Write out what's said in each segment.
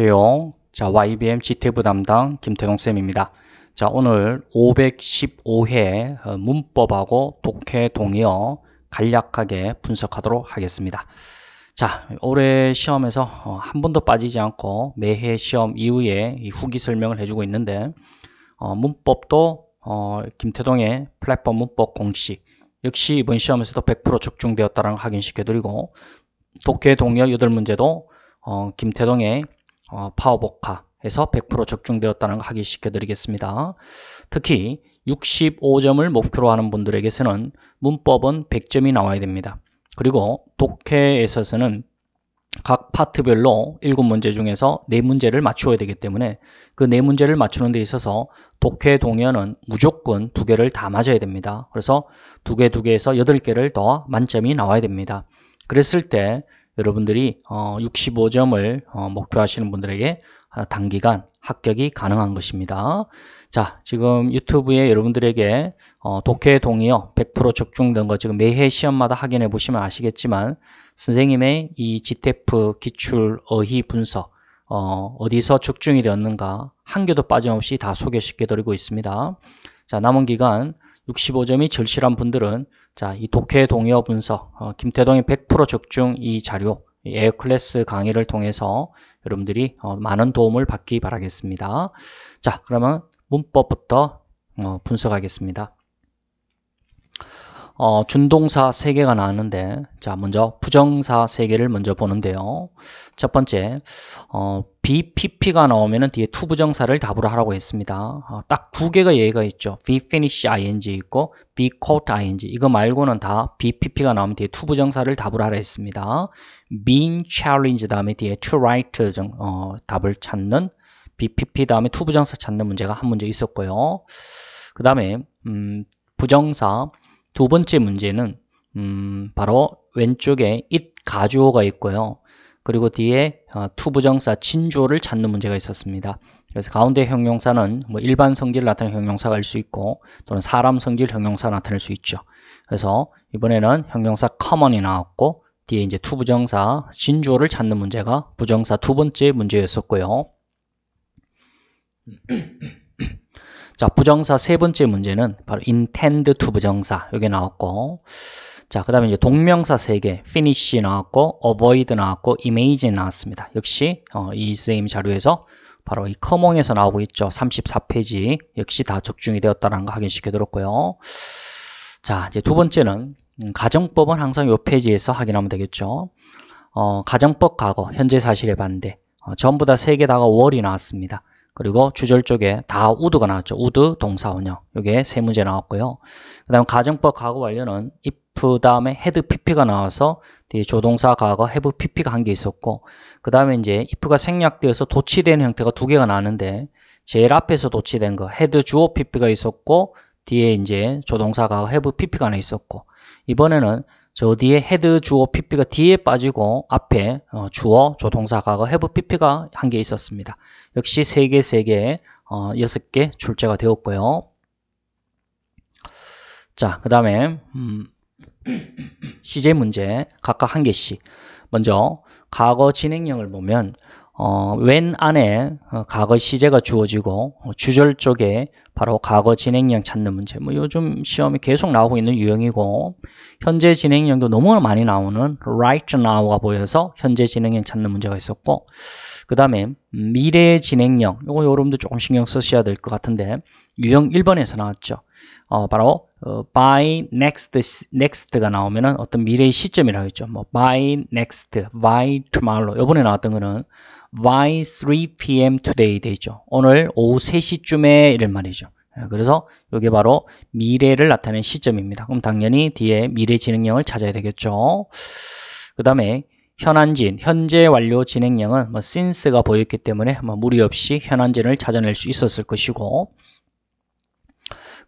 안녕하세요. 자, YBM 지태부 담당 김태동쌤입니다. 자, 오늘 515회 어, 문법하고 독해 동의어 간략하게 분석하도록 하겠습니다. 자, 올해 시험에서 어, 한 번도 빠지지 않고 매해 시험 이후에 후기 설명을 해주고 있는데 어, 문법도 어, 김태동의 플랫폼 문법 공식 역시 이번 시험에서도 100% 적중되었다는 확인시켜드리고 독해 동의어 8문제도 어, 김태동의 어, 파워복합해서 100% 적중되었다는 거 확인시켜 드리겠습니다. 특히 65점을 목표로 하는 분들에게서는 문법은 100점이 나와야 됩니다. 그리고 독해에 있어서는 각 파트별로 7문제 중에서 4문제를 맞추어야 되기 때문에 그 4문제를 맞추는 데 있어서 독해 동연은 무조건 2 개를 다 맞아야 됩니다. 그래서 2 개, 2 개에서 8개를 더 만점이 나와야 됩니다. 그랬을 때 여러분들이 어, 65점을 어, 목표하시는 분들에게 단기간 합격이 가능한 것입니다. 자, 지금 유튜브에 여러분들에게 어, 독해 동의어 100% 적중된 거 지금 매해 시험마다 확인해 보시면 아시겠지만 선생님의 이 GTF 기출 어휘 분석 어, 어디서 적중이 되었는가 한 개도 빠짐없이 다 소개시켜 드리고 있습니다. 자, 남은 기간 65점이 절실한 분들은 자 이 독해 동의어 분석 어, 김태동의 100% 적중 이 자료 에어 클래스 강의를 통해서 여러분들이 어, 많은 도움을 받기 바라겠습니다. 자 그러면 문법부터 어, 분석하겠습니다. 어, 준동사 세개가 나왔는데 자 먼저 부정사 세개를 먼저 보는데요 첫 번째 어, BPP가 나오면 은 뒤에 투부정사를 답으로 하라고 했습니다 어, 딱 두개가 예가 의 있죠 BFinish ING 있고 BCoat ING 이거 말고는 다 BPP가 나오면 뒤에 투부정사를 답으로 하라 했습니다 Mean Challenge 다음에 뒤에 To Write 정, 어, 답을 찾는 BPP 다음에 투부정사 찾는 문제가 한 문제 있었고요 그 다음에 음, 부정사 두 번째 문제는 음, 바로 왼쪽에 it 가주어가 있고요. 그리고 뒤에 어, 투부정사 진주어를 찾는 문제가 있었습니다. 그래서 가운데 형용사는 뭐 일반 성질을 나타내는 형용사가 일수 있고 또는 사람 성질 형용사 가 나타낼 수 있죠. 그래서 이번에는 형용사 common이 나왔고 뒤에 이제 투부정사 진주어를 찾는 문제가 부정사 두 번째 문제였었고요. 자, 부정사 세 번째 문제는 바로 intend to 부정사 여기 나왔고 자, 그 다음에 이제 동명사 세 개, finish 나왔고 avoid 나왔고 image 나왔습니다. 역시 어, 이 선생님 자료에서 바로 이 커몽에서 나오고 있죠. 34페이지 역시 다 적중이 되었다는 거 확인시켜드렸고요. 자, 이제 두 번째는 가정법은 항상 이 페이지에서 확인하면 되겠죠. 어, 가정법 과거, 현재 사실에 반대 어, 전부 다 세개 다가 월이 나왔습니다. 그리고 주절 쪽에 다 우드가 나왔죠. 우드, 동사원형. 요게 세 문제 나왔고요. 그 다음 가정법 과거 완료는 if 다음에 헤드 pp가 나와서 뒤에 조동사 과거 have pp가 한 개 있었고 그 다음에 이제 if가 생략되어서 도치된 형태가 두 개가 나는데 왔 제일 앞에서 도치된 거 헤드 주어 pp가 있었고 뒤에 이제 조동사 과거 have pp가 하나 있었고 이번에는 저 뒤에 헤드 주어 PP가 뒤에 빠지고 앞에 어, 주어 조동사 과거 해부 PP가 한 개 있었습니다. 역시 3개 3개 어, 6개 출제가 되었고요. 자, 그 다음에 음, 시제 문제 각각 한 개씩 먼저 과거 진행형을 보면 어, w 안에 어, 과거 시제가 주어지고 어, 주절 쪽에 바로 과거 진행형 찾는 문제 뭐 요즘 시험이 계속 나오고 있는 유형이고 현재 진행형도 너무 많이 나오는 right now가 보여서 현재 진행형 찾는 문제가 있었고 그 다음에 미래 진행형 이거 여러분도 조금 신경 쓰셔야 될 것 같은데 유형 1번에서 나왔죠 어, 바로 어, by next next가 나오면은 어떤 미래의 시점이라고 했죠. 뭐 by next, by tomorrow. 요번에 나왔던 거는 by 3 p.m. today 되죠 오늘 오후 3시쯤에 이런 말이죠. 예, 그래서 이게 바로 미래를 나타내는 시점입니다. 그럼 당연히 뒤에 미래 진행형을 찾아야 되겠죠. 그 다음에 현안진, 현재 완료 진행형은 뭐 since가 보였기 때문에 뭐 무리 없이 현안진을 찾아낼 수 있었을 것이고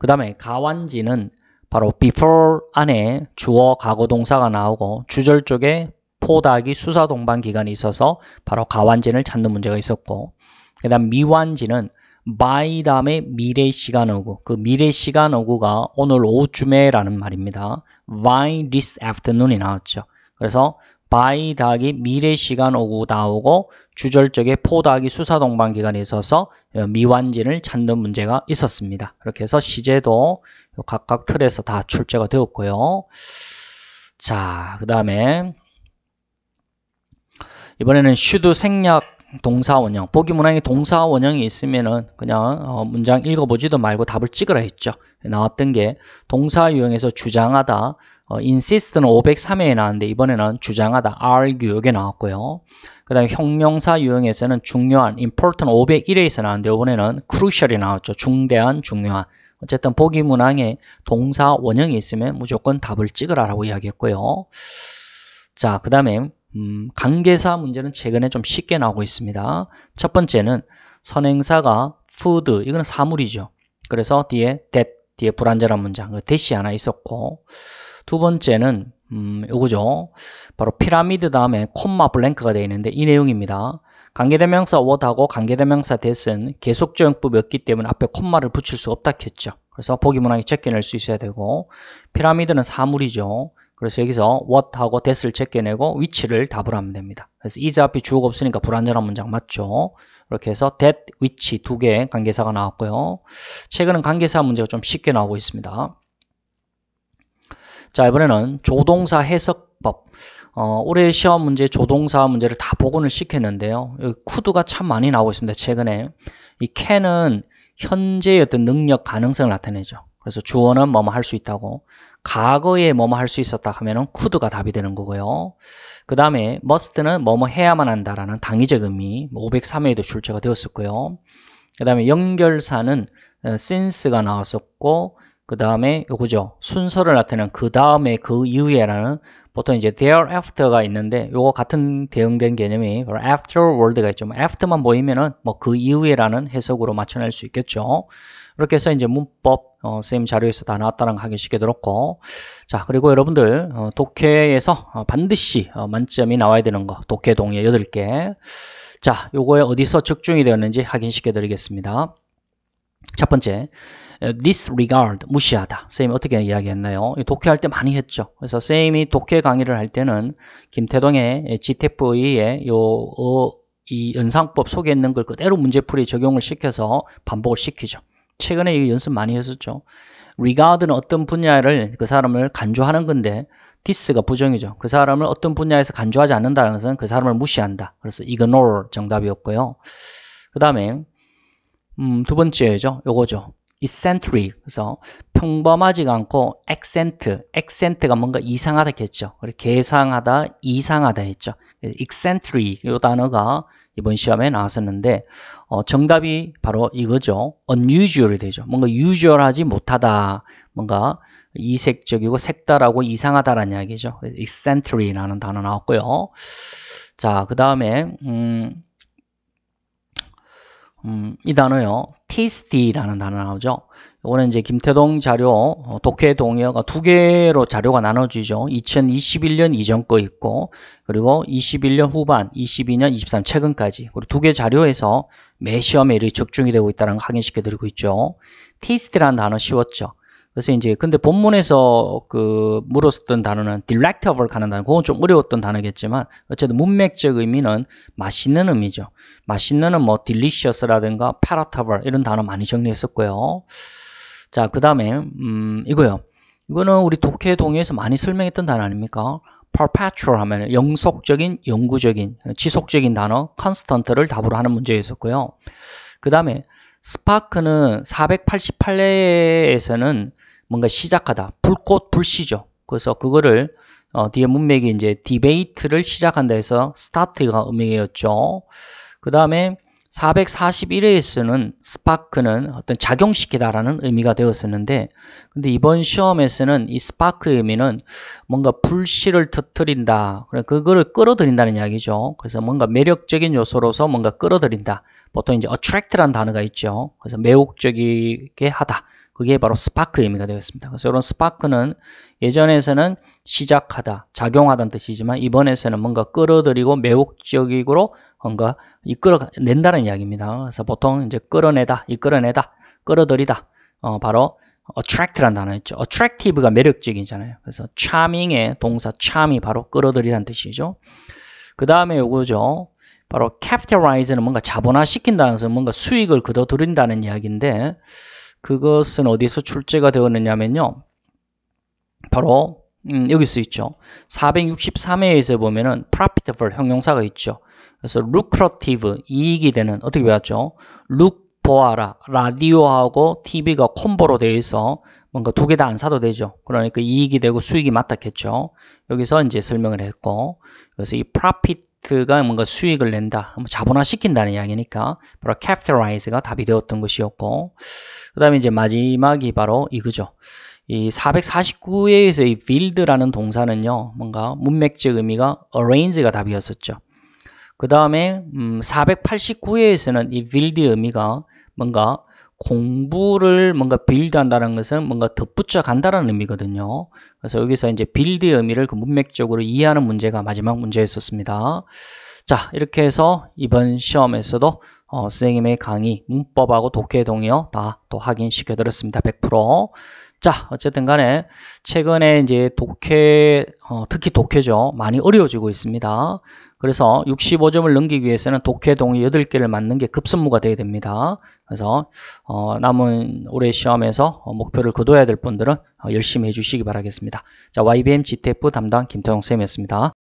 그 다음에 가완지는 바로 before 안에 주어 가거 동사가 나오고 주절 쪽에 포닥이 수사 동반 기간이 있어서 바로 가완지를 찾는 문제가 있었고 그 다음 미완지는 by 다음에 미래 시간 어구 그 미래 시간 어구가 오늘 오후쯤에 라는 말입니다 by this afternoon이 나왔죠 그래서 by 닥이 미래 시간 어구 나오고 주절 적의 포닥이 수사동반기간에 있어서 어, 미완진을 찾는 문제가 있었습니다. 이렇게 해서 시제도 각각 틀에서 다 출제가 되었고요. 자, 그 다음에 이번에는 슈드 생략 동사원형 보기 문항에 동사원형이 있으면은 그냥 어 문장 읽어보지도 말고 답을 찍으라 했죠 나왔던 게 동사 유형에서 주장하다 어, insist는 503회에 나왔는데 이번에는 주장하다 argue 이게 나왔고요 그 다음에 형용사 유형에서는 중요한 important 501회에서 나왔는데 이번에는 crucial이 나왔죠 중대한 중요한 어쨌든 보기 문항에 동사 원형이 있으면 무조건 답을 찍으라라고 이야기했고요 자그 다음에 음, 관계사 문제는 최근에 좀 쉽게 나오고 있습니다. 첫 번째는 선행사가 food, 이거는 사물이죠. 그래서 뒤에 that, 뒤에 불안전한 문장, 대시 그 하나 있었고 두 번째는 음, 요거죠. 바로 피라미드 다음에 콤마 블랭크가 되어 있는데 이 내용입니다. 관계대명사 what하고 관계대명사 that은 계속조형법이 없기 때문에 앞에 콤마를 붙일 수 없다 했죠. 그래서 보기 문항이 제껴낼 수 있어야 되고 피라미드는 사물이죠. 그래서 여기서 what하고 that을 제껴내고 위치를 답을 하면 됩니다. 그래서 이자 앞이 주어가 없으니까 불완전한 문장 맞죠? 이렇게 해서 that, 위치 두 개의 관계사가 나왔고요. 최근은 관계사 문제가 좀 쉽게 나오고 있습니다. 자 이번에는 조동사 해석법 어, 올해 시험 문제 조동사 문제를 다 복원을 시켰는데요 여기 쿠드가 참 많이 나오고 있습니다 최근에 이 c a n 은 현재의 어떤 능력 가능성을 나타내죠 그래서 주어는 뭐뭐 할 수 있다고 과거에 뭐뭐 할 수 있었다 하면은 could가 답이 되는 거고요. 그 다음에 must는 뭐뭐 해야만 한다라는 당위적 의미 503회에도 뭐 출제가 되었었고요. 그 다음에 연결사는 어, since가 나왔었고 그 다음에 요거죠. 순서를 나타내는 그 다음에 그 이후에라는 보통 이제 thereafter가 있는데 요거 같은 대응된 개념이 afterward가 있죠. 뭐 after만 보이면은 뭐 그 이후에라는 해석으로 맞춰낼 수 있겠죠. 그렇게 해서 이제 문법 어, 선생님 자료에서 다 나왔다는 거 확인시켜 드렸고자 그리고 여러분들 어, 독해에서 어, 반드시 어, 만점이 나와야 되는 거 독해 동의 8개 자 요거에 어디서 적중이 되었는지 확인 시켜 드리겠습니다 첫 번째 어, disregard 무시하다 선생님 어떻게 이야기했나요? 독해할 때 많이 했죠 그래서 선생님이 독해 강의를 할 때는 김태동의 GTF의 요 어, 이 연상법 속에 있는 걸 그대로 문제풀이 적용을 시켜서 반복을 시키죠 최근에 이 연습 많이 했었죠. regard는 어떤 분야를 그 사람을 간주하는 건데 this가 부정이죠. 그 사람을 어떤 분야에서 간주하지 않는다는 것은 그 사람을 무시한다. 그래서 ignore 정답이었고요. 그 다음에 음, 두 번째죠. 요거죠. eccentric 그래서 평범하지가 않고 accent, accent가 뭔가 이상하다 했죠. 그리고 개상하다, 이상하다 했죠. 그 eccentric 요 단어가 이번 시험에 나왔었는데 어, 정답이 바로 이거죠. unusual이 되죠. 뭔가 usual하지 못하다, 뭔가 이색적이고 색다라고 이상하다라는 이야기죠. eccentric라는 단어 나왔고요. 자, 그 다음에 음, 음, 이 단어요. tasty라는 단어 나오죠. 이거는 이제 김태동 자료, 어, 독해 동의어가 두 개로 자료가 나눠지죠. 2021년 이전 거 있고, 그리고 21년 후반, 22년, 23 최근까지. 그리고 두 개 자료에서 매 시험에 이 적중이 되고 있다는 걸 확인시켜 드리고 있죠. 테이스트라는 단어 쉬웠죠. 그래서 이제 근데 본문에서 그 물었었던 단어는 delectable 하는 단어 그건 좀 어려웠던 단어겠지만 어쨌든 문맥적 의미는 맛있는 의미죠 맛있는은 뭐 delicious라든가 palatable 이런 단어 많이 정리했었고요 자그 다음에 음 이거요 이거는 우리 독해 동의에서 많이 설명했던 단어 아닙니까 perpetual 하면 영속적인 영구적인 지속적인 단어 constant를 답으로 하는 문제였었고요 그 다음에 스파크는 4 8 8레에서는 뭔가 시작하다. 불꽃, 불씨죠 그래서 그거를 어, 뒤에 문맥이 이제 디베이트를 시작한다 해서 스타트가 음역이었죠. 그 다음에 441회에서는 스파크는 어떤 작용시키다라는 의미가 되었었는데 근데 이번 시험에서는 이 스파크의 의미는 뭔가 불씨를 터트린다 그거를 끌어들인다는 이야기죠 그래서 뭔가 매력적인 요소로서 뭔가 끌어들인다 보통 이제 attract라는 단어가 있죠 그래서 매혹적이게 하다 그게 바로 스파크의 의미가 되었습니다 그래서 이런 스파크는 예전에서는 시작하다, 작용하다는 뜻이지만 이번에서는 뭔가 끌어들이고 매혹적으로 뭔가 이끌어낸다는 이야기입니다. 그래서 보통 이제 끌어내다, 이끌어내다, 끌어들이다. 어, 바로 a t t r a c t 라 단어 있죠. attractive가 매력적이잖아요. 그래서 charming의 동사 charm이 바로 끌어들이다는 뜻이죠. 그 다음에 요거죠. 바로 capitalize는 뭔가 자본화시킨다는 것은 뭔가 수익을 거둬들인다는 이야기인데 그것은 어디서 출제가 되었느냐면요. 바로 음, 여기 수 있죠. 463회에서 보면은 profitable 형용사가 있죠. 그래서 lucrative 이익이 되는 어떻게 배웠죠? look 보아라 라디오하고 TV가 콤보로 되어 있어 뭔가 두 개 다 안 사도 되죠. 그러니까 이익이 되고 수익이 맞닿겠죠. 여기서 이제 설명을 했고 그래서 이 profit가 뭔가 수익을 낸다, 뭐 자본화 시킨다는 이야기니까 바로 capitalize가 답이 되었던 것이었고 그 다음에 이제 마지막이 바로 이거죠. 이 449에 의해서 이 build라는 동사는요 뭔가 문맥적 의미가 arrange가 답이었었죠 그 다음에 음, 489에 의해서는 이 build의 의미가 뭔가 공부를 뭔가 빌드한다는 것은 뭔가 덧붙여 간다는 의미거든요. 그래서 여기서 이제 빌드의 의미를 그 문맥적으로 이해하는 문제가 마지막 문제였었습니다. 자, 이렇게 해서 이번 시험에서도 어, 선생님의 강의 문법하고 독해 동의어 다 또 확인시켜 드렸습니다. 100%. 자 어쨌든 간에 최근에 이제 독해 어, 특히 독해죠 많이 어려워지고 있습니다 그래서 65점을 넘기기 위해서는 독해 동의 8개를 맞는 게 급선무가 되어야 됩니다 그래서 어, 남은 올해 시험에서 어, 목표를 거둬야 될 분들은 어, 열심히 해주시기 바라겠습니다 자 YBM GTF 담당 김태용 쌤이었습니다